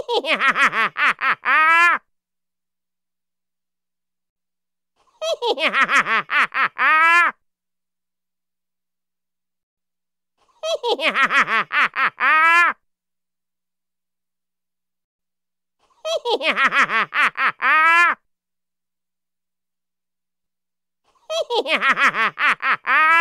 Hee-hee-ha-ha-ha-ha-ha! Hee-hee-ha-ha-ha-ha-ha! Hee-hee-ha-ha-ha-ha-ha!